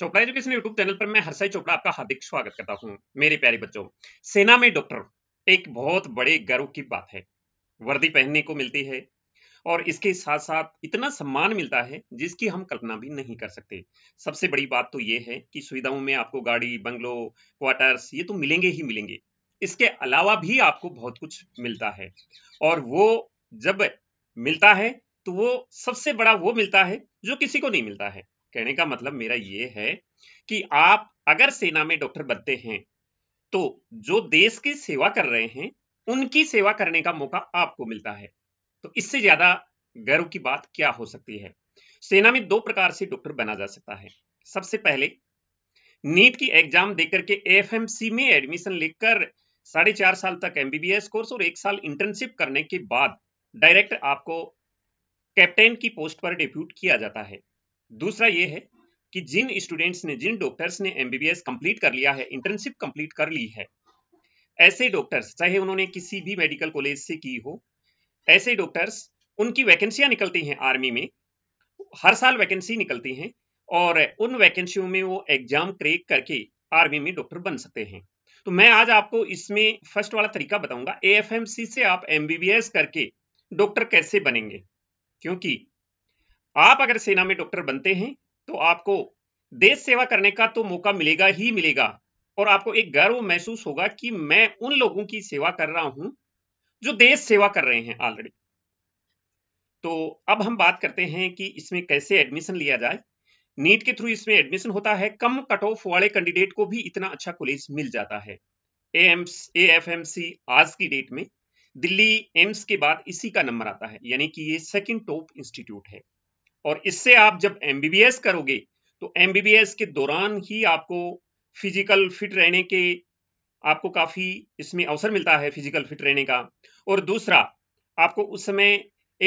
Chopra education YouTube channel पर मैं हर्षाई चोपड़ा आपका हार्दिक स्वागत करता हूँ मेरे प्यारे बच्चों सेना में डॉक्टर एक बहुत बड़े गर्व की बात है वर्दी पहनने को मिलती है और इसके साथ साथ इतना सम्मान मिलता है जिसकी हम कल्पना भी नहीं कर सकते सबसे बड़ी बात तो ये है कि सुविधाओं में आपको गाड़ी बंगलो क्वार्टर्स ये तो मिलेंगे ही मिलेंगे इसके अलावा भी आपको बहुत कुछ मिलता है और वो जब मिलता है तो वो सबसे बड़ा वो मिलता है जो किसी को नहीं मिलता है कहने का मतलब मेरा ये है कि आप अगर सेना में डॉक्टर बनते हैं तो जो देश की सेवा कर रहे हैं उनकी सेवा करने का मौका आपको मिलता है तो इससे ज्यादा गर्व की बात क्या हो सकती है सेना में दो प्रकार से डॉक्टर बना जा सकता है सबसे पहले नीट की एग्जाम देकर के एफ में एडमिशन लेकर साढ़े चार साल तक एमबीबीएस कोर्स और एक साल इंटर्नशिप करने के बाद डायरेक्ट आपको कैप्टन की पोस्ट पर डिप्यूट किया जाता है दूसरा ये है कि जिन स्टूडेंट्स ने जिन डॉक्टर्स ने एम कंप्लीट कर लिया है इंटर्नशिप कंप्लीट कर ली है ऐसे डॉक्टर्स चाहे उन्होंने किसी भी मेडिकल कॉलेज से की हो ऐसे डॉक्टर्स उनकी वैकेंसियां निकलती हैं आर्मी में हर साल वैकेंसी निकलती हैं और उन वैकेंसियों में वो एग्जाम क्रेक करके आर्मी में डॉक्टर बन सकते हैं तो मैं आज आपको इसमें फर्स्ट वाला तरीका बताऊंगा एएफएमसी से आप एमबीबीएस करके डॉक्टर कैसे बनेंगे क्योंकि आप अगर सेना में डॉक्टर बनते हैं तो आपको देश सेवा करने का तो मौका मिलेगा ही मिलेगा और आपको एक गर्व महसूस होगा कि मैं उन लोगों की सेवा कर रहा हूं जो देश सेवा कर रहे हैं ऑलरेडी तो अब हम बात करते हैं कि इसमें कैसे एडमिशन लिया जाए नीट के थ्रू इसमें एडमिशन होता है कम कट ऑफ वाले कैंडिडेट को भी इतना अच्छा कॉलेज मिल जाता है AIIMS A F M C आज की डेट में दिल्ली एम्स के बाद इसी का नंबर आता है यानी कि ये सेकंड टॉप इंस्टीट्यूट है और इससे आप जब एम करोगे तो एम के दौरान ही आपको फिजिकल फिट रहने के आपको काफ़ी इसमें अवसर मिलता है फिजिकल फिट रहने का और दूसरा आपको उस समय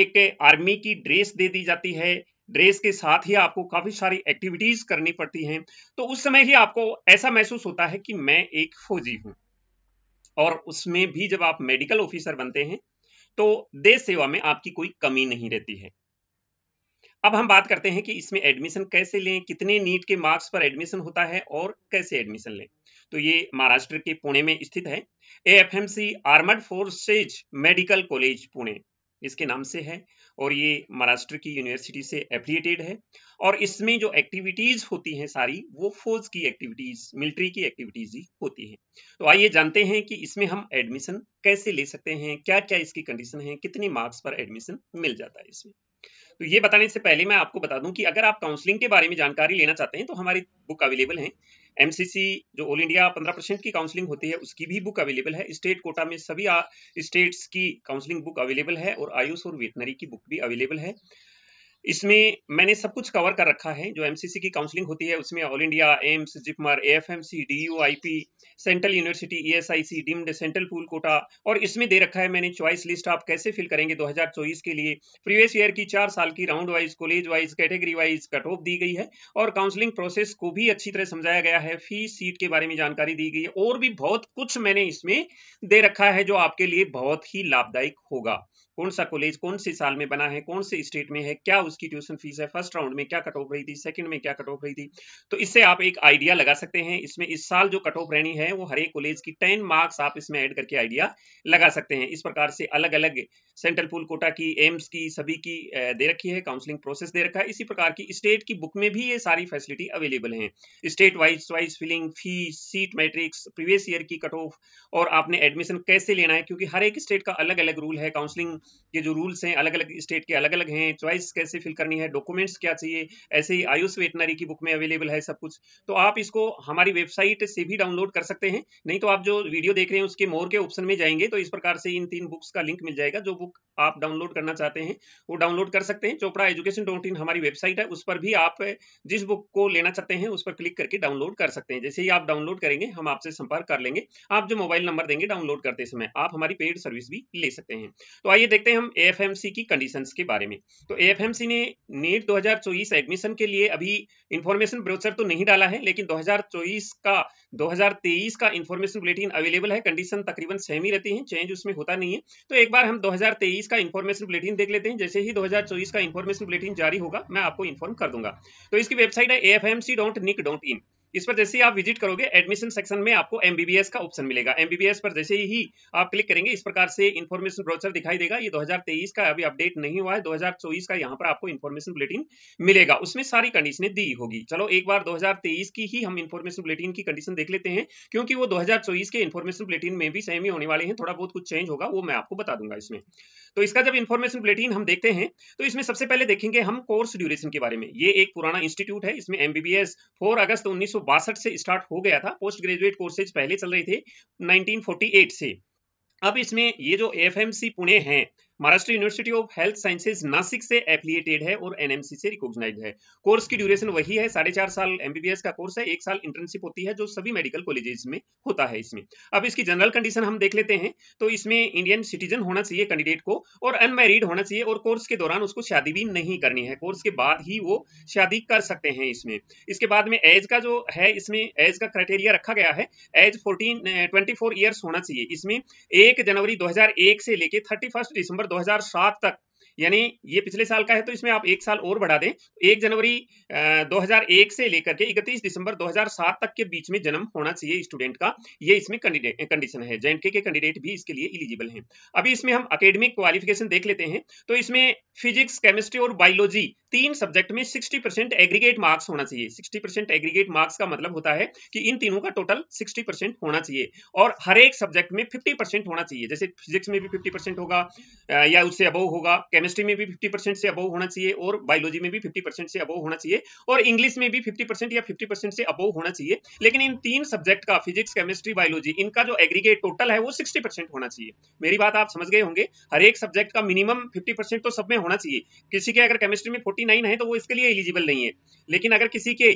एक आर्मी की ड्रेस दे दी जाती है ड्रेस के साथ ही आपको काफ़ी सारी एक्टिविटीज़ करनी पड़ती हैं तो उस समय ही आपको ऐसा महसूस होता है कि मैं एक फौजी हूं और उसमें भी जब आप मेडिकल ऑफिसर बनते हैं तो देश सेवा में आपकी कोई कमी नहीं रहती है अब हम बात करते हैं कि इसमें एडमिशन कैसे लें कितने नीट के मार्क्स पर एडमिशन होता है और कैसे एडमिशन लें तो ये महाराष्ट्र के पुणे में स्थित है A F M C armed forces medical college Pune इसके नाम से है और ये महाराष्ट्र की यूनिवर्सिटी से एफिलिएटेड है और इसमें जो एक्टिविटीज होती हैं सारी वो फोर्स की एक्टिविटीज मिलिट्री की एक्टिविटीज ही होती हैं तो आइए जानते हैं कि इसमें हम एडमिशन कैसे ले सकते हैं क्या क्या इसकी कंडीशन है कितने मार्क्स पर एडमिशन मिल जाता है इसमें तो ये बताने से पहले मैं आपको बता दूं कि अगर आप काउंसलिंग के बारे में जानकारी लेना चाहते हैं तो हमारी बुक अवेलेबल है एमसीसी जो ऑल इंडिया पंद्रह परसेंट की काउंसलिंग होती है उसकी भी बुक अवेलेबल है स्टेट कोटा में सभी स्टेट्स की काउंसलिंग बुक अवेलेबल है और आयुष और वेटनरी की बुक भी अवेलेबल है इसमें मैंने सब कुछ कवर कर रखा है जो एमसीसी की काउंसलिंग होती है उसमें all India AIIMS JIPMER AFMC DUIP central university ESIC deemed central pool quota और इसमें दे रखा है मैंने चॉइस लिस्ट आप कैसे फिल करेंगे 2024 के लिए प्रीवियस ईयर की चार साल की round wise college wise category wise cut off दी गई है और काउंसलिंग प्रोसेस को भी अच्छी तरह समझाया गया है फीस सीट के बारे में जानकारी दी गई है और भी बहुत कुछ मैंने इसमें दे रखा है जो आपके लिए बहुत ही लाभदायक होगा कौन सा कॉलेज कौन से साल में बना है कौन से स्टेट में है क्या उसकी ट्यूशन फीस है फर्स्ट राउंड में क्या कट ऑफ रही थी सेकंड में क्या कट ऑफ रही थी तो इससे आप एक आइडिया लगा सकते हैं इसमें इस साल जो कट ऑफ रहनी है वो हर एक कॉलेज की टेन मार्क्स आप इसमें ऐड करके आइडिया लगा सकते हैं इस प्रकार से अलग अलग सेंट्रल पुल कोटा की एम्स की सभी की दे रखी है काउंसलिंग प्रोसेस दे रखा है इसी प्रकार की स्टेट की बुक में भी ये सारी फैसिलिटी अवेलेबल है state wise wise filling fees seat matrix previous year की कट ऑफ और आपने एडमिशन कैसे लेना है क्योंकि हर एक स्टेट का अलग अलग रूल है काउंसलिंग ये जो रूल्स हैं अलग अलग स्टेट के अलग अलग हैं चॉइस कैसे फिल करनी है डॉक्यूमेंट्स क्या चाहिए ऐसे ही आयुष वेटनरी की बुक में अवेलेबल है सब कुछ तो आप इसको हमारी वेबसाइट से भी डाउनलोड कर सकते हैं नहीं तो आप जो वीडियो देख रहे हैं उसके मोर के ऑप्शन में जाएंगे तो इस प्रकार से इन तीन बुक्स का लिंक मिल जाएगा जो बुक आप डाउनलोड करना चाहते हैं वो डाउनलोड कर सकते हैं चोपड़ा एजुकेशन डॉट इन हमारी वेबसाइट है उस पर भी आप जिस बुक को लेना चाहते हैं उस पर क्लिक करके डाउनलोड कर सकते हैं जैसे ही आप डाउनलोड करेंगे हम आपसे संपर्क कर लेंगे आप जो मोबाइल नंबर देंगे डाउनलोड करते समय आप हमारी पेड सर्विस भी ले सकते हैं तो आइए देखते हैं हम एएफएमसी की कंडीशन के बारे में तो एएफएमसी ने नीट 2024 एडमिशन के लिए अभी इन्फॉर्मेशन ब्रोचर तो नहीं डाला है लेकिन 2024 का 2023 का इन्फॉर्मेशन बुलेटिन अवेलेबल है कंडीशन तकरीबन सेम ही रहती है चेंज उसमें होता नहीं है तो एक बार हम 2023 का इन्फॉर्मेशन बुलेटिन देख लेते हैं जैसे ही 2024 का इन्फॉर्मेशन बुलेटिन जारी होगा मैं आपको इन्फॉर्म कर दूंगा तो इसकी वेबसाइट है ए इस पर जैसे ही आप विजिट करोगे एडमिशन सेक्शन में आपको एमबीबीएस का ऑप्शन मिलेगा एमबीबीएस पर जैसे ही आप क्लिक करेंगे इस प्रकार से इन्फॉर्मेशन ब्रोचर दिखाई देगा ये 2023 का अभी अपडेट नहीं हुआ है 2024 का यहाँ पर आपको इन्फॉर्मेशन बुलेटिन मिलेगा उसमें सारी कंडीशन दी होगी चलो एक बार दो की ही हम इन्फॉर्मेशन बुलेटिन की कंडीशन देख लेते हैं क्योंकि वो दो के इन्फॉर्मेशन बुलेटिन में भी सेम ही होने वाले हैं थोड़ा बहुत कुछ चेंज होगा वो मैं आपको बता दूंगा इसमें तो इसका जब इन्फॉर्मेशन बुलेटिन हम देखते हैं तो इसमें सबसे पहले देखेंगे हम कोर्स ड्यूरेशन के बारे में ये एक पुराना इंस्टीट्यूट है इसमें एमबीबीएस 4 अगस्त उन्नीस से स्टार्ट हो गया था पोस्ट ग्रेजुएट कोर्सेज पहले चल रहे थे नाइनटीन से अब इसमें ये जो एफ पुणे हैं Maharashtra university of health sciences Nashik से एफिलिएटेड है और एनएमसी से रिकॉग्नाइज है कोर्स की ड्यूरेशन वही है साढ़े चार साल एमबीबीएस का कोर्स है एक साल इंटर्नशिप होती है जो सभी मेडिकल कॉलेजेस में होता है इसमें अब इसकी जनरल कंडीशन हम देख लेते हैं तो इसमें इंडियन सिटीजन होना चाहिए कैंडिडेट को और अनमेरिड होना चाहिए और कोर्स के दौरान उसको शादी भी नहीं करनी है कोर्स के बाद ही वो शादी कर सकते हैं इसमें इसके बाद में एज का जो है इसमें एज का क्राइटेरिया रखा गया है एज फोर्टीन ट्वेंटी ईयर्स होना चाहिए इसमें एक जनवरी दो से लेकर थर्टी दिसंबर 2007 तक यानी ये पिछले साल का है तो इसमें आप एक साल और बढ़ा दें तो एक जनवरी 2001 से लेकर के 31 दिसंबर 2007 तक के बीच में जन्म होना चाहिए स्टूडेंट का ये इसमें कंडीशन है जेएनके के कैंडिडेट भी इसके लिए इलिजिबल हैं अभी इसमें हम अकेडमिक क्वालिफिकेशन देख लेते हैं तो इसमें फिजिक्स केमिस्ट्री और बायोलॉजी तीन सब्जेक्ट में 60 परसेंट एग्रीगेट मार्क्स होना चाहिए 60 परसेंट एग्रीगेट मार्क्स का मतलब होता है कि इन तीनों का टोटल 60 परसेंट होना चाहिए और हर एक सब्जेक्ट में 50 परसेंट होना चाहिए जैसे फिजिक्स में भी 50 परसेंट होगा या उससे अबव होगा केमिस्ट्री में भी 50 परसेंट से अबव होना चाहिए और बायोलॉजी में भी 50 परसेंट से अबव होना चाहिए और इंग्लिश में भी 50 परसेंट या 50 परसेंट से अबव होना चाहिए लेकिन इन तीन सब्जेक्ट का फिजिक्स केमिस्ट्री बायोलॉजी इनका जो एग्रीगेट टोटल है वो सिक्सटी होना चाहिए मेरी बात आप समझ गए होंगे हर एक सब्जेक्ट का मिनिमम फिफ्टी तो सब में होना चाहिए किसी के अगर केमिस्ट्री में फोर्टी फोर्टी नाइन है तो वो इसके लिए एलिजिबल नहीं है लेकिन अगर किसी के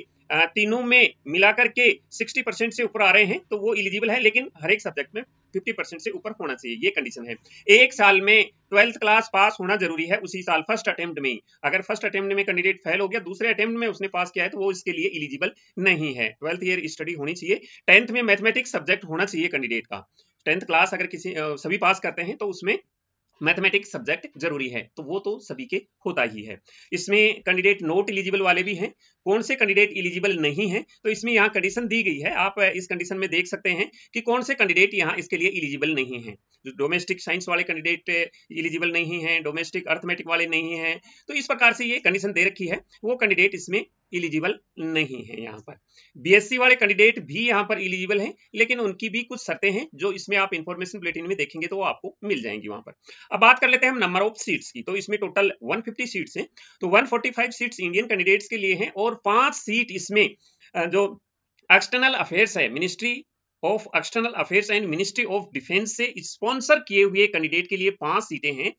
तीनों में मिलाकर के सिक्सटी परसेंट से ऊपर आ रहे हैं तो वो एलिजिबल है लेकिन हर एक सब्जेक्ट में फिफ्टी परसेंट से ऊपर होना चाहिए ये कंडीशन है एक साल में ट्वेल्थ क्लास पास होना जरूरी है उसी साल फर्स्ट अटेम्प्ट में अगर फर्स्ट अटेम्प्ट में कैंडिडेट फेल हो गया दूसरे अटेम्प्ट में उसने पास किया है तो वो इसके लिए इलिजिबल नहीं है ट्वेल्थ ईयर स्टडी होनी चाहिए टेंथ में मैथमेटिक्स सब्जेक्ट होना चाहिए कैंडिडेट का टेंथ क्लास अगर किसी सभी पास करते हैं तो उसमें मैथमेटिक्स सब्जेक्ट जरूरी है तो वो तो सभी के होता ही है इसमें कैंडिडेट नोट इलिजिबल वाले भी हैं कौन से कैंडिडेट इलिजिबल नहीं है तो इसमें यहाँ कंडीशन दी गई है आप इस कंडीशन में देख सकते हैं कि कौन से कैंडिडेट यहाँ इसके लिए इलिजिबल नहीं है जो डोमेस्टिक साइंस वाले कैंडिडेट इलिजिबल नहीं है डोमेस्टिक अर्थमेटिक वाले नहीं है तो इस प्रकार से ये कंडीशन दे रखी है वो कैंडिडेट इसमें इलिजिबल नहीं है यहाँ पर बीएससी वाले कैंडिडेट भी यहाँ पर इलिजिबल हैं लेकिन उनकी भी कुछ शर्तें हैं जो इसमें आप इन्फॉर्मेशन बुलेटिन में देखेंगे तो वो आपको मिल जाएंगी वहां पर अब बात कर लेते हैं हम नंबर ऑफ सीट्स की तो इसमें टोटल 150 सीट्स हैं तो 145 सीट्स इंडियन कैंडिडेट्स के लिए हैं और पांच सीट इसमें जो एक्सटर्नल अफेयर्स है ministry of external affairs and ministry of defence से स्पॉन्सर किए हुए कैंडिडेट के लिए पांच सीटें हैं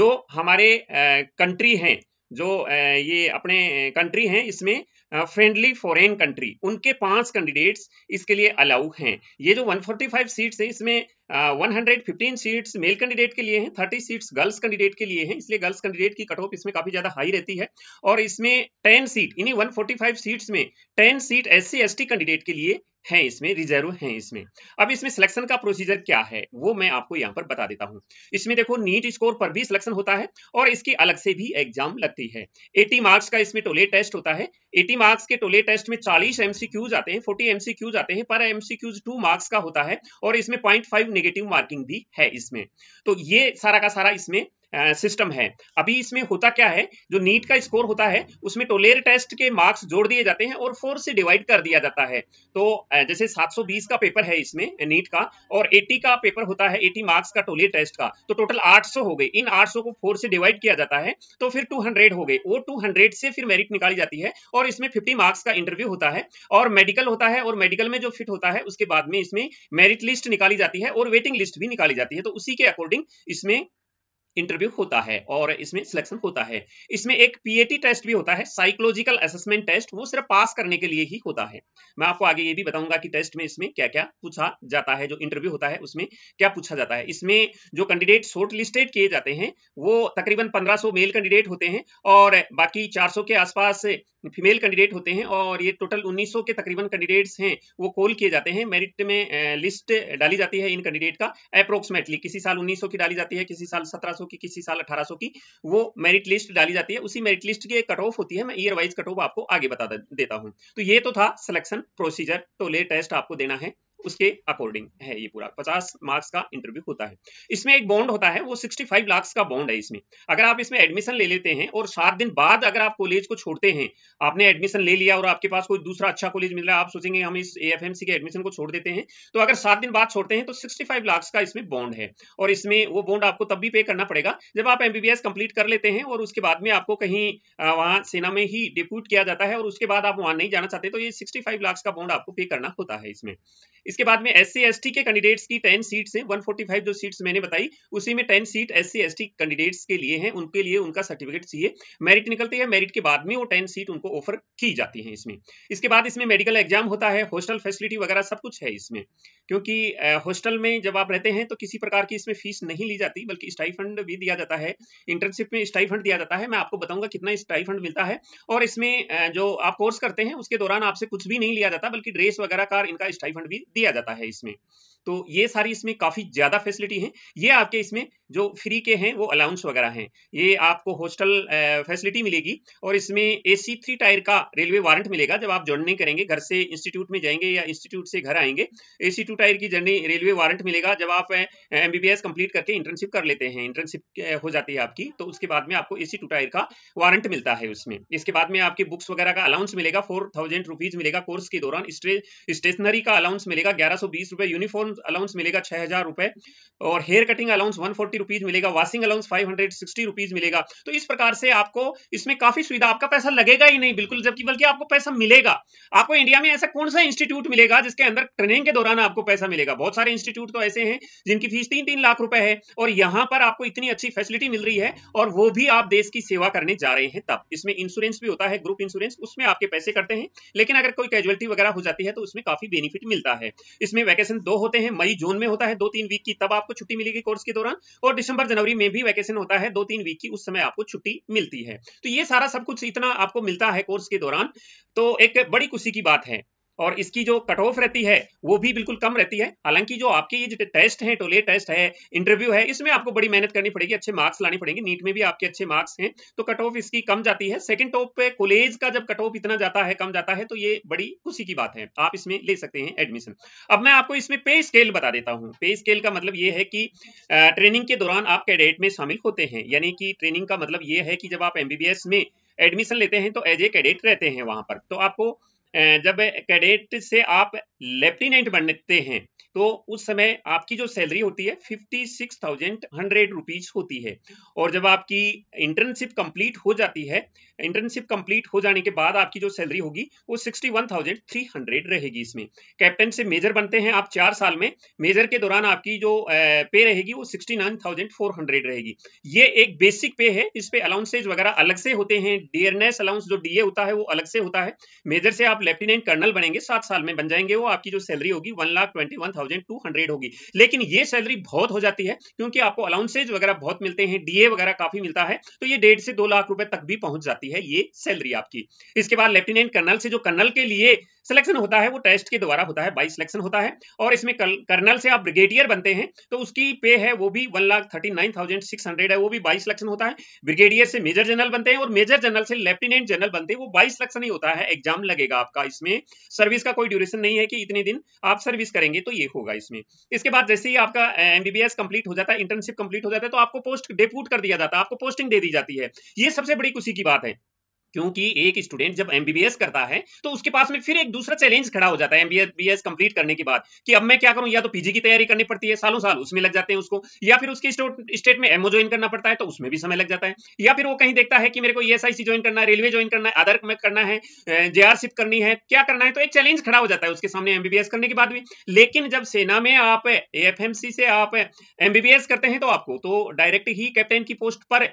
जो हमारे कंट्री हैं जो ये अपने कंट्री हैं इसमें फ्रेंडली फॉरेन कंट्री उनके पांच कैंडिडेट्स इसके लिए अलाउ हैं ये जो 145 सीट्स हैं इसमें 115 सीट्स मेल कैंडिडेट के लिए हैं 30 सीट्स गर्ल्स कैंडिडेट के लिए हैं इसलिए गर्ल्स कैंडिडेट की कट ऑफ इसमें काफी ज्यादा हाई रहती है और इसमें 10 सीट इन्हीं 145 सीट्स में 10 सीट एस सी कैंडिडेट के लिए हैं इसमें रिजर्व हैं इसमें अब इसमें सिलेक्शन का प्रोसीजर क्या है वो मैं आपको यहाँ पर बता देता हूँ इसमें देखो नीट स्कोर पर भी सिलेक्शन होता है और इसकी अलग से भी एग्जाम लगती है 80 मार्क्स का इसमें टोले टेस्ट होता है 80 मार्क्स के टोले टेस्ट में 40 एमसीक्यूज आते हैं 40 एमसीक्यूज आते हैं पर एमसीक्यूज टू मार्क्स का होता है और इसमें पॉइंट नेगेटिव मार्किंग भी है इसमें तो ये सारा का सारा इसमें सिस्टम है अभी इसमें होता क्या है जो नीट का स्कोर होता है उसमें टोलेर टेस्ट के मार्क्स जोड़ दिए जाते हैं और फोर से डिवाइड कर दिया जाता है तो जैसे 720 का पेपर है इसमें नीट का और 80 का पेपर होता है 80 मार्क्स का टोलेर टेस्ट का तो टोटल 800 हो गए इन 800 को फोर से डिवाइड किया जाता है तो फिर 200 हो गए वो 200 से फिर मेरिट निकाली जाती है और इसमें फिफ्टी मार्क्स का इंटरव्यू होता है और मेडिकल होता है और मेडिकल में जो फिट होता है उसके बाद में इसमें मेरिट लिस्ट निकाली जाती है और वेटिंग लिस्ट भी निकाली जाती है तो उसी के अकॉर्डिंग इसमें इंटरव्यू होता है और इसमें सिलेक्शन होता है इसमें एक पीएटी टेस्ट भी होता है साइकोलॉजिकल असेसमेंट टेस्ट वो सिर्फ पास करने के लिए ही होता है मैं आपको आगे ये भी बताऊंगा कि टेस्ट में इसमें क्या क्या पूछा जाता है जो इंटरव्यू होता है उसमें क्या पूछा जाता है इसमें जो कैंडिडेट शॉर्ट लिस्टेड किए जाते हैं वो तकरीबन पंद्रह मेल कैंडिडेट होते हैं और बाकी चार के आसपास फीमेल कैंडिडेट होते हैं और ये टोटल 1900 के तकरीबन कैंडिडेट्स हैं वो कॉल किए जाते हैं मेरिट में लिस्ट डाली जाती है इन कैंडिडेट का अप्रोक्सीमेटली किसी साल 1900 की डाली जाती है किसी साल 1700 सत्रह की किसी साल अठारह की वो मेरिट लिस्ट डाली जाती है उसी मेरिट लिस्ट की एक कट ऑफ होती है मैं ईयर वाइज कट ऑफ आपको आगे बता देता हूँ तो ये तो था सिलेक्शन प्रोसीजर टोले टेस्ट आपको देना है उसके अकॉर्डिंग है ये पूरा 50 मार्क्स का इंटरव्यू होता है इसमें एक बॉन्ड होता है वो 65 लाख का बॉन्ड है इसमें अगर आप इसमें एडमिशन ले लेते हैं और सात दिन बाद अगर आप कॉलेज को छोड़ते हैं आपने एडमिशन ले लिया और आपके पास कोई दूसरा अच्छा कॉलेज मिल रहा है आप सोचेंगे हम इस ए के एडमिशन को छोड़ देते हैं तो अगर सात दिन बाद छोड़ते हैं तो सिक्सटी फाइव का इसमें बॉन्ड है और इसमें वो बॉन्ड आपको तब भी पे करना पड़ेगा जब आप एमबीबीएस कंप्लीट कर लेते हैं और उसके बाद में आपको कहीं वहाँ सेना में ही डिप्यूट किया जाता है और उसके बाद आप वहाँ नहीं जाना चाहते तो ये सिक्सटी फाइव का बॉन्ड आपको पे करना होता है इसमें इसके बाद में एस सी के कैंडिडेट्स की टेन सीट्स हैं 145 जो सीट्स मैंने बताई उसी में ten seat S C candidates के लिए हैं उनके लिए उनका सर्टिफिकेट चाहिए मेरिट निकलते हैं मेरिट के बाद में वो टेन सीट उनको ऑफर की जाती है इसमें इसके बाद इसमें मेडिकल एग्जाम होता है हॉस्टल फैसिलिटी वगैरह सब कुछ है इसमें क्योंकि हॉस्टल में जब आप रहते हैं तो किसी प्रकार की इसमें फीस नहीं ली जाती बल्कि स्टाइफंड भी दिया जाता है इंटर्नशिप में स्टाइफंड दिया जाता है मैं आपको बताऊंगा कितना स्टाइफंड मिलता है और इसमें जो आप कोर्स करते हैं उसके दौरान आपसे कुछ भी नहीं लिया जाता बल्कि ड्रेस वगैरह का इनका स्टाइफंड भी किया जाता है इसमें तो ये सारी इसमें काफ़ी ज़्यादा फैसिलिटी है ये आपके इसमें जो फ्री के हैं वो अलाउंस वगैरह हैं ये आपको हॉस्टल फैसिलिटी मिलेगी और इसमें ए सी थ्री टायर का रेलवे वारंट मिलेगा जब आप जर्नी करेंगे घर से इंस्टीट्यूट में जाएंगे या इंस्टीट्यूट से घर आएंगे ए सी टू टायर की जर्नी रेलवे वारंट मिलेगा जब आप M B B S complete करके इंटर्नशिप कर लेते हैं इंटर्नशिप हो जाती है आपकी तो उसके बाद में आपको ए सी टू टायर का वारंट मिलता है उसमें इसके बाद में आपकी बुक्स वगैरह का अलाउंस मिलेगा फोर थाउजेंड रुपीज़ मिलेगा कोर्स के दौरान स्टेशनरी का अलाउंस मिलेगा ग्यारह सौ बीस रुपये यूनिफॉर्म अलाउंस अलाउंस मिलेगा छह हजार रुपए और hair cutting allowance one forty rupees मिलेगा washing allowance five hundred sixty rupees मिलेगा तो इस प्रकार से आपको इसमें काफी सुविधा आपका पैसा लगेगा ही नहीं बिल्कुल जबकि बल्कि आपको पैसा मिलेगा आपको इंडिया में ऐसा कौन सा इंस्टीट्यूट मिलेगा जिसके अंदर ट्रेनिंग के दौरान आपको पैसा मिलेगा बहुत सारे इंस्टीट्यूट तो ऐसे हैं जिनकी फीस तीन तीन लाख रुपए है और यहाँ पर आपको इतनी अच्छी फैसिलिटी मिल रही है और वो भी आप देश की सेवा करने जा रहे हैं तब इसमें इंश्योरेंस भी होता है ग्रुप इंश्योरेंस उसमें आपके पैसे करते हैं लेकिन अगर कोई कैजुअलिटी वगैरह हो जाती है तो उसमें काफी बेनिफिट मिलता है इसमें वैकेशन दो होते हैं हैं मई जून में होता है दो तीन वीक की तब आपको छुट्टी मिलेगी कोर्स के दौरान और दिसंबर जनवरी में भी वैकेशन होता है दो तीन वीक की उस समय आपको छुट्टी मिलती है तो ये सारा सब कुछ इतना आपको मिलता है कोर्स के दौरान तो एक बड़ी खुशी की बात है और इसकी जो कट ऑफ रहती है वो भी बिल्कुल कम रहती है हालांकि जो आपके ये जो टेस्ट हैं टोले तो टेस्ट है इंटरव्यू है इसमें आपको बड़ी मेहनत करनी पड़ेगी अच्छे मार्क्स लाने पड़ेंगे नीट में भी आपके अच्छे मार्क्स हैं तो कट ऑफ इसकी कम जाती है सेकंड टॉप पे कॉलेज का जब कट ऑफ इतना जाता है कम जाता है तो ये बड़ी खुशी की बात है आप इसमें ले सकते हैं एडमिशन अब मैं आपको इसमें पे स्केल बता देता हूँ पे स्केल का मतलब ये है कि ट्रेनिंग के दौरान आप कैडेट में शामिल होते हैं यानी कि ट्रेनिंग का मतलब ये है कि जब आप एमबीबीएस में एडमिशन लेते हैं तो एज ए कैडेट रहते हैं वहां पर तो आपको जब कैडेट से आप लेफ्टिनेंट बनते हैं तो उस समय आपकी जो सैलरी होती है fifty six thousand hundred rupees होती है और जब आपकी इंटर्नशिप कंप्लीट हो जाती है इंटर्नशिप कंप्लीट हो जाने के बाद आपकी जो सैलरी होगी वो sixty one thousand three hundred रहेगी इसमें कैप्टन से मेजर बनते हैं आप चार साल में मेजर के दौरान आपकी जो पे रहेगी वो sixty nine thousand four hundred रहेगी ये एक बेसिक पे है इस पे अलाउंसेज वगैरह अलग से होते हैं डियरनेस अलाउंस जो डीए होता है वो अलग से होता है मेजर से आप लेफ्टिनेंट कर्नल बनेंगे सात साल में बन जाएंगे वो आपकी जो सैलरी होगी one lakh twenty one thousand two hundred होगी लेकिन ये सैलरी बहुत हो जाती है क्योंकि आपको अलाउंसेज वगैरह बहुत मिलते हैं डीए वगैरह काफी मिलता है तो ये डेढ़ से दो लाख रुपए तक भी पहुंच जाती है ये सैलरी आपकी इसके बाद लेफ्टिनेंट कर्नल से जो कर्नल के लिए सिलेक्शन होता है वो टेस्ट के द्वारा होता है बाई सिलेक्शन होता है और इसमें कर्नल से आप ब्रिगेडियर बनते हैं तो उसकी पे है वो भी one lakh thirty nine thousand six hundred है वो भी बाई सिलेक्शन होता है ब्रिगेडियर से मेजर जनरल बनते हैं और मेजर जनरल से लेफ्टिनेंट जनरल बनते हैं वो बाई सिलेक्शन ही होता है एग्जाम लगेगा आपका इसमें सर्विस का कोई ड्यूरेशन नहीं है कि इतने दिन आप सर्विस करेंगे तो ये होगा इसमें इसके बाद जैसे ही आपका एमबीबीएस कंप्लीट हो जाता है इंटर्नशिप कंप्लीट हो जाता है तो आपको पोस्ट डेपूट कर दिया जाता है आपको पोस्टिंग दे दी जाती है ये सबसे बड़ी खुशी की बात है क्योंकि एक स्टूडेंट जब एमबीबीएस करता है तो उसके पास में फिर एक दूसरा चैलेंज खड़ा हो जाता है एमबीबीएस कंप्लीट करने के बाद कि अब मैं क्या करूं या तो पीजी की तैयारी करनी पड़ती है सालों साल उसमें लग जाते हैं उसको या फिर उसके स्टेट में एमओ ज्वाइन करना पड़ता है तो उसमें भी समय लग जाता है या फिर वो कहीं देखता है कि मेरे को ईएसआईसी e ज्वाइन करना है रेलवे ज्वाइन करना है अदर में करना है जेआरशिप करनी है क्या करना है तो एक चैलेंज खड़ा हो जाता है उसके सामने एमबीबीएस करने के बाद भी लेकिन जब सेना में आप एफएमसी से आप एमबीबीएस करते हैं तो आपको तो डायरेक्ट ही कैप्टन की पोस्ट पर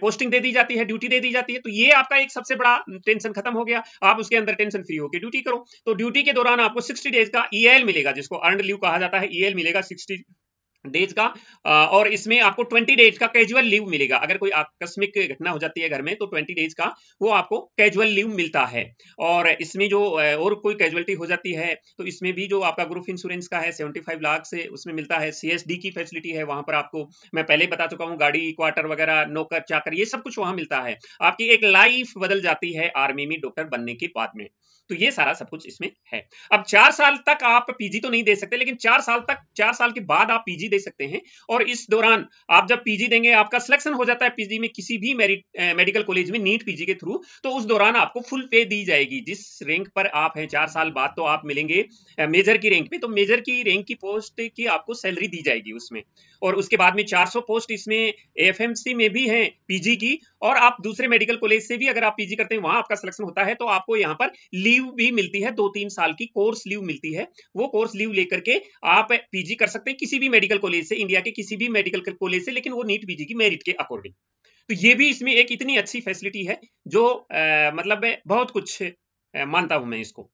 पोस्टिंग दे दी जाती है ड्यूटी दे दी जाती है तो ये आपका एक सबसे बड़ा टेंशन खत्म हो गया आप उसके अंदर टेंशन फ्री होकर ड्यूटी करो तो ड्यूटी के दौरान आपको सिक्सटी डेज का ई e मिलेगा जिसको अर्न लीव कहा जाता है ई e मिलेगा सिक्सटी डेज का और इसमें आपको 20 डेज का कैजुअल लीव मिलेगा अगर कोई आकस्मिक घटना हो जाती है घर में तो 20 डेज का वो आपको कैजुअल लीव मिलता है और इसमें जो और कोई कैजुअलिटी हो जाती है तो इसमें भी जो आपका ग्रुप इंश्योरेंस का है 75 लाख से उसमें मिलता है सीएसडी की फैसिलिटी है वहां पर आपको मैं पहले बता चुका हूँ गाड़ी क्वार्टर वगैरह नौकर चाकर ये सब कुछ वहां मिलता है आपकी एक लाइफ बदल जाती है आर्मी में डॉक्टर बनने के बाद में तो ये सारा सब कुछ इसमें है अब चार साल तक आप पीजी तो नहीं दे सकते लेकिन चार साल तक चार साल के बाद आप पीजी दे सकते हैं और इस दौरान आप जब पीजी देंगे आपका सिलेक्शन हो जाता है पीजी में किसी भी मेडिकल कॉलेज में नीट पीजी के थ्रू तो उस दौरान आपको फुल पे दी जाएगी जिस रैंक पर आप हैं चार साल बाद तो आप मिलेंगे मेजर की रैंक पे तो मेजर की रैंक की पोस्ट की आपको सैलरी दी जाएगी उसमें और उसके बाद में 400 पोस्ट इसमें एफएमसी में भी हैं पीजी की और आप दूसरे मेडिकल कॉलेज से भी अगर आप पीजी करते हैं वहां आपका सिलेक्शन होता है तो आपको यहां पर लीव भी मिलती है दो तीन साल की कोर्स लीव मिलती है वो कोर्स लीव लेकर के आप पीजी कर सकते हैं किसी भी मेडिकल कॉलेज से इंडिया के किसी भी मेडिकल कॉलेज से लेकिन वो नीट पीजी की मेरिट के अकॉर्डिंग तो ये भी इसमें एक इतनी अच्छी फैसिलिटी है जो आ, मतलब बहुत कुछ मानता हूं मैं इसको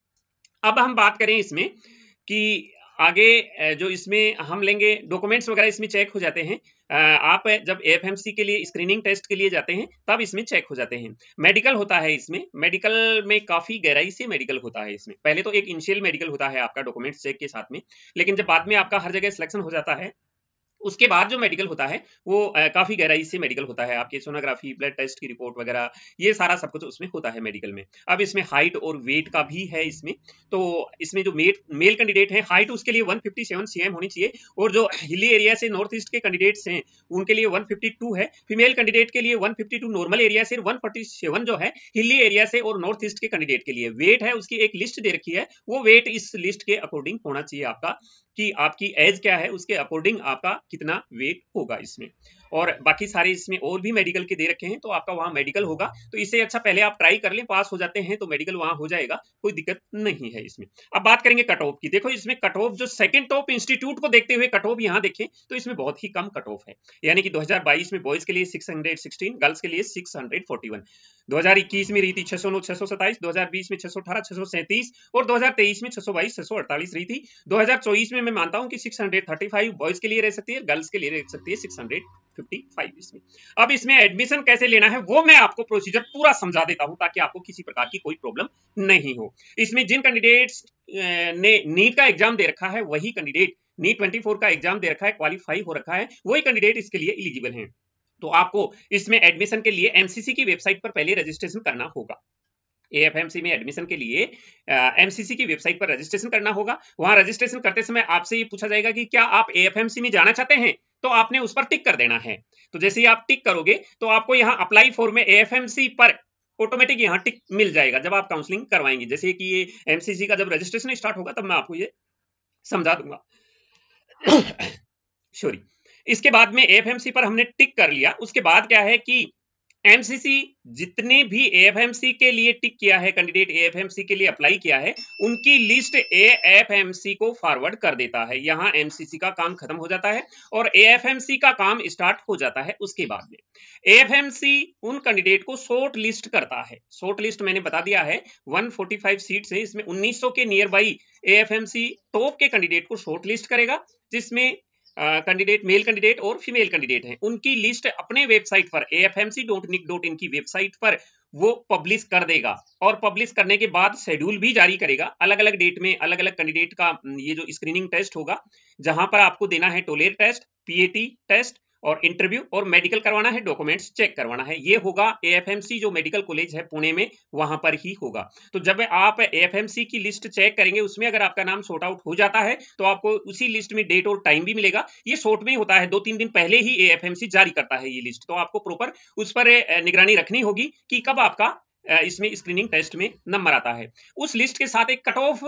अब हम बात करें इसमें कि आगे जो इसमें हम लेंगे डॉक्यूमेंट्स वगैरह इसमें चेक हो जाते हैं आप जब एफ के लिए स्क्रीनिंग टेस्ट के लिए जाते हैं तब इसमें चेक हो जाते हैं मेडिकल होता है इसमें मेडिकल में काफ़ी गहराई से मेडिकल होता है इसमें पहले तो एक इनिशियल मेडिकल होता है आपका डॉक्यूमेंट्स चेक के साथ में लेकिन जब बाद में आपका हर जगह सिलेक्शन हो जाता है उसके बाद जो मेडिकल होता है वो काफ़ी गहराई से मेडिकल होता है आपके सोनोग्राफी ब्लड टेस्ट की रिपोर्ट वगैरह ये सारा सब कुछ उसमें होता है मेडिकल में अब इसमें हाइट और वेट का भी है इसमें तो इसमें जो मेल मेल कैंडिडेट है हाइट उसके लिए 157 सीएम होनी चाहिए और जो हिली एरिया से नॉर्थ ईस्ट के कैंडिडेट्स हैं उनके लिए टू है फीमेल कैंडिडेट के लिए टू नॉर्मल एरिया से सेवन जो है हिली एरिया से और नॉर्थ ईस्ट के कैंडिडेट के लिए वेट है उसकी एक लिस्ट दे रखी है वो वेट इस लिस्ट के अकॉर्डिंग होना चाहिए आपका कि आपकी एज क्या है उसके अकॉर्डिंग आपका कितना वेट होगा इसमें और बाकी सारे इसमें और भी मेडिकल के दे रखे हैं तो आपका वहाँ मेडिकल होगा तो इससे अच्छा पहले आप ट्राई कर लें पास हो जाते हैं तो मेडिकल वहाँ हो जाएगा कोई दिक्कत नहीं है इसमें अब बात करेंगे कट ऑफ की देखो इसमें कट ऑफ जो सेकंड टॉप इंस्टीट्यूट को देखते हुए कट ऑफ यहाँ देखें तो इसमें बहुत ही कम कट ऑफ है यानी कि दो में बॉयज के लिए सिक्स गर्ल्स के लिए सिक्स 2021 में रही थी 609 627 2020 में 618 637 और 2023 में छह सौ रही थी 2024 में मैं मानता हूं कि 635 बॉयज के लिए रह सकती है गर्ल्स के लिए रह सकती है 600 55 अब इसमें एडमिशन कैसे लेना है वो मैं आपको प्रोसीजर पूरा समझा देता हूँ ताकि आपको किसी प्रकार की कोई प्रॉब्लम नहीं हो इसमें जिन कैंडिडेट्स ने नीट का एग्जाम दे रखा है वही कैंडिडेट नीट ट्वेंटी का एग्जाम दे रखा है क्वालिफाई हो रखा है वही कैंडिडेट इसके लिए इलिजिबल है तो आपको इसमें एडमिशन के लिए एमसीसी की वेबसाइट पर पहले रजिस्ट्रेशन करना होगा एएफएमसी में एडमिशन के लिए एमसीसी uh, की वेबसाइट पर रजिस्ट्रेशन करना होगा वहां रजिस्ट्रेशन करते समय आपसे ये पूछा जाएगा कि क्या आप एएफएमसी में जाना चाहते हैं तो आपने उस पर टिक कर देना है तो जैसे ही आप टिक करोगे तो आपको यहाँ अप्लाई फॉर में एएफएमसी पर ऑटोमेटिक यहाँ टिक मिल जाएगा जब आप काउंसलिंग करवाएंगे जैसे कि ये एमसीसी का जब रजिस्ट्रेशन स्टार्ट होगा तब मैं आपको ये समझा दूंगा सॉरी इसके बाद में एफ पर हमने टिक कर लिया उसके बाद क्या है कि एमसीसी जितने भी एएफएमसी के लिए टिक किया है कैंडिडेट एएफएमसी के लिए अप्लाई किया है उनकी लिस्ट एएफएमसी को फॉरवर्ड कर देता है यहां एमसीसी का काम खत्म हो जाता है और एएफएमसी का काम स्टार्ट हो जाता है उसके बाद में एएफएमसी उन कैंडिडेट को शॉर्ट लिस्ट करता है शॉर्ट लिस्ट मैंने बता दिया है 145 सीट्स है इसमें 1900 के नियर बाई एएफएमसी टॉप के कैंडिडेट को शॉर्ट लिस्ट करेगा जिसमें कैंडिडेट मेल कैंडिडेट और फीमेल कैंडिडेट हैं उनकी लिस्ट अपने वेबसाइट पर afmc.nic.in F M C dot nic dot की वेबसाइट पर वो पब्लिश कर देगा और पब्लिश करने के बाद शेड्यूल भी जारी करेगा अलग अलग डेट में अलग अलग कैंडिडेट का ये जो स्क्रीनिंग टेस्ट होगा जहां पर आपको देना है टोलेर टेस्ट पीएटी टेस्ट और इंटरव्यू और मेडिकल करवाना है डॉक्यूमेंट्स चेक करवाना है ये होगा एएफएमसी जो मेडिकल कॉलेज है पुणे में वहां पर ही होगा तो जब आप एएफएमसी की लिस्ट चेक करेंगे उसमें अगर आपका नाम शॉर्ट आउट हो जाता है तो आपको उसी लिस्ट में डेट और टाइम भी मिलेगा ये शॉर्ट में ही होता है दो तीन दिन पहले ही एएफएमसी जारी करता है ये लिस्ट तो आपको प्रॉपर उस पर निगरानी रखनी होगी कि कब आपका इसमें स्क्रीनिंग टेस्ट में नंबर आता है उस लिस्ट के साथ एक कट ऑफ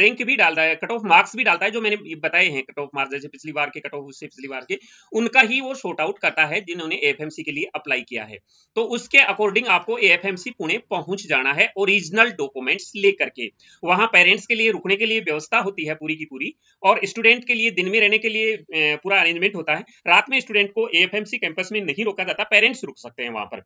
रैंक भी डालता है कट ऑफ मार्क्स भी डालता है जो मैंने बताए हैं कट ऑफ मार्क्स जैसे पिछली बार के कट ऑफ उससे पिछली बार के उनका ही वो शॉर्ट आउट करता है जिन्होंने ए के लिए अप्लाई किया है तो उसके अकॉर्डिंग आपको एफ पुणे पहुंच जाना है ओरिजिनल डॉक्यूमेंट्स लेकर के वहां पेरेंट्स के लिए रुकने के लिए व्यवस्था होती है पूरी की पूरी और स्टूडेंट के लिए दिन में रहने के लिए पूरा अरेंजमेंट होता है रात में स्टूडेंट को एफ कैंपस में नहीं रोका जाता पेरेंट्स रुक सकते हैं वहां पर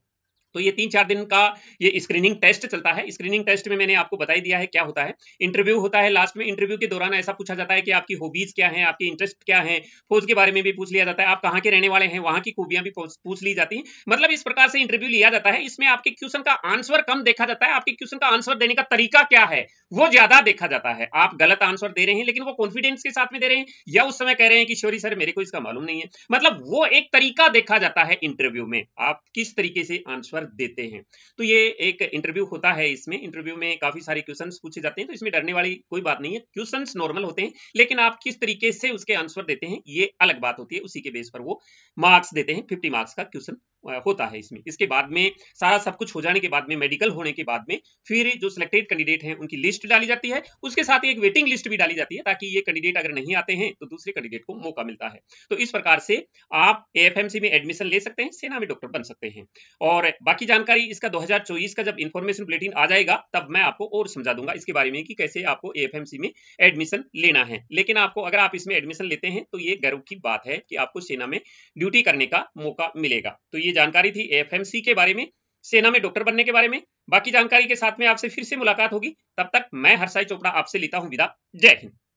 तो ये तीन चार दिन का ये स्क्रीनिंग टेस्ट चलता है स्क्रीनिंग टेस्ट में मैंने आपको बताई दिया है क्या होता है इंटरव्यू होता है लास्ट में इंटरव्यू के दौरान ऐसा पूछा जाता है कि आपकी हॉबीज क्या हैं आपके इंटरेस्ट क्या है फौज के बारे में भी पूछ लिया जाता है आप कहाँ के रहने वाले हैं वहाँ की खूबियां भी पूछ ली जाती है मतलब इस प्रकार से इंटरव्यू लिया जाता है इसमें आपके क्वेश्चन का आंसर कम देखा जाता है आपके क्वेश्चन का आंसर देने का तरीका क्या है वो ज्यादा देखा जाता है आप गलत आंसर दे रहे हैं लेकिन वो कॉन्फिडेंस के साथ में दे रहे हैं या उस समय कह रहे हैं कि श्योरी सर मेरे को इसका मालूम नहीं है मतलब वो एक तरीका देखा जाता है इंटरव्यू में आप किस तरीके से आंसर आंसर देते हैं तो ये एक इंटरव्यू होता है इसमें इंटरव्यू में काफी सारे क्वेश्चन पूछे जाते हैं तो इसमें डरने वाली कोई बात नहीं है क्वेश्चन नॉर्मल होते हैं लेकिन आप किस तरीके से उसके आंसर देते हैं ये अलग बात होती है उसी के बेस पर वो मार्क्स देते हैं फिफ्टी मार्क्स का क्वेश्चन होता है इसमें इसके बाद में सारा सब कुछ हो जाने के बाद में मेडिकल होने के बाद में फिर जो सिलेक्टेड कैंडिडेट हैं उनकी लिस्ट डाली जाती है उसके साथ एक वेटिंग लिस्ट भी डाली जाती है ताकि ये कैंडिडेट अगर नहीं आते हैं तो दूसरे कैंडिडेट को मौका मिलता है तो इस प्रकार से आप ए में एडमिशन ले सकते हैं सेना में डॉक्टर बन सकते हैं और बाकी जानकारी इसका दो का जब इन्फॉर्मेशन बुलेटिन आ जाएगा तब मैं आपको और समझा दूंगा इसके बारे में कि कैसे आपको ए में एडमिशन लेना है लेकिन आपको अगर आप इसमें एडमिशन लेते हैं तो ये गर्व की बात है कि आपको सेना में ड्यूटी करने का मौका मिलेगा तो ये ये जानकारी थी एफएमसी के बारे में सेना में डॉक्टर बनने के बारे में बाकी जानकारी के साथ में आपसे फिर से मुलाकात होगी तब तक मैं हरसाई चोपड़ा आपसे लेता हूँ विदा जय हिंद